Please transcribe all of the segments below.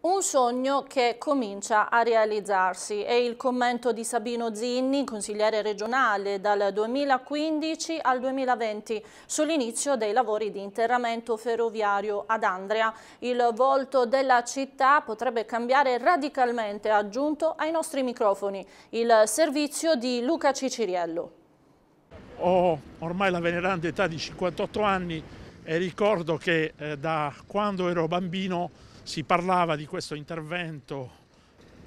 Un sogno che comincia a realizzarsi è il commento di Sabino Zinni, consigliere regionale dal 2015 al 2020, sull'inizio dei lavori di interramento ferroviario ad Andrea. Il volto della città potrebbe cambiare radicalmente, aggiunto ai nostri microfoni, il servizio di Luca Ciciriello. Ho oh, ormai la venerante età di 58 anni e ricordo che eh, da quando ero bambino si parlava di questo intervento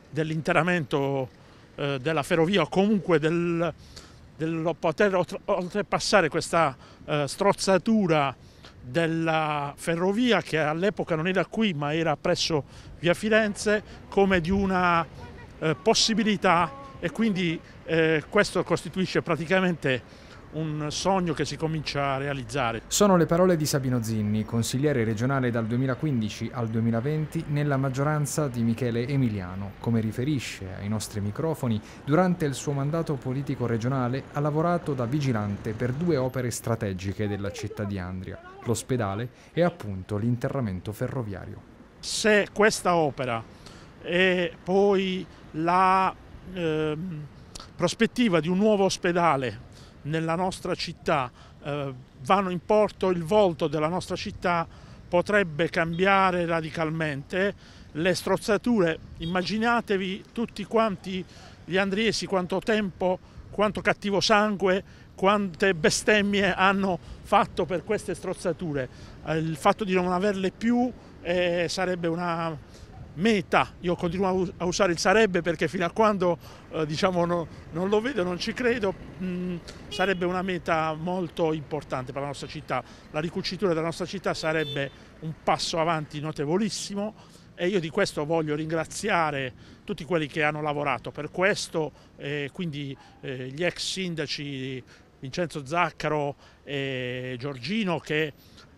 dell'interamento eh, della ferrovia o comunque del, del poter oltrepassare questa eh, strozzatura della ferrovia che all'epoca non era qui ma era presso via Firenze come di una eh, possibilità e quindi eh, questo costituisce praticamente un sogno che si comincia a realizzare. Sono le parole di Sabino Zinni, consigliere regionale dal 2015 al 2020 nella maggioranza di Michele Emiliano. Come riferisce ai nostri microfoni, durante il suo mandato politico regionale ha lavorato da vigilante per due opere strategiche della città di Andria, l'ospedale e appunto l'interramento ferroviario. Se questa opera e poi la eh, prospettiva di un nuovo ospedale nella nostra città eh, vanno in porto, il volto della nostra città potrebbe cambiare radicalmente. Le strozzature, immaginatevi tutti quanti gli andriesi quanto tempo, quanto cattivo sangue, quante bestemmie hanno fatto per queste strozzature. Eh, il fatto di non averle più eh, sarebbe una, meta, io continuo a usare il sarebbe perché fino a quando eh, diciamo, no, non lo vedo, non ci credo, mh, mm, sarebbe una meta molto importante per la nostra città. La ricucitura della nostra città sarebbe un passo avanti notevolissimo e io di questo voglio ringraziare tutti quelli che hanno lavorato per questo, eh, quindi eh, gli ex sindaci Vincenzo Zaccaro e Giorgino che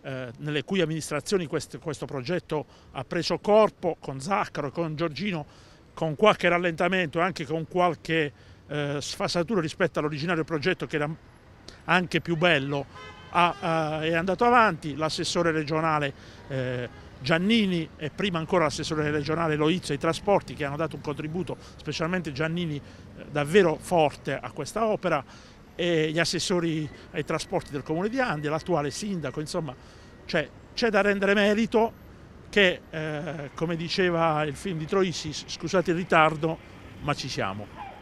eh, nelle cui amministrazioni questo, questo progetto ha preso corpo con Zaccaro e con Giorgino con qualche rallentamento e anche con qualche eh, sfasatura rispetto all'originario progetto che era anche più bello ha, eh, è andato avanti, l'assessore regionale eh, Giannini e prima ancora l'assessore regionale Loizio ai trasporti che hanno dato un contributo, specialmente Giannini, eh, davvero forte a questa opera e gli assessori ai trasporti del comune di Andia, l'attuale sindaco, insomma, cioè, c'è da rendere merito che, eh, come diceva il film di Troisi, scusate il ritardo, ma ci siamo.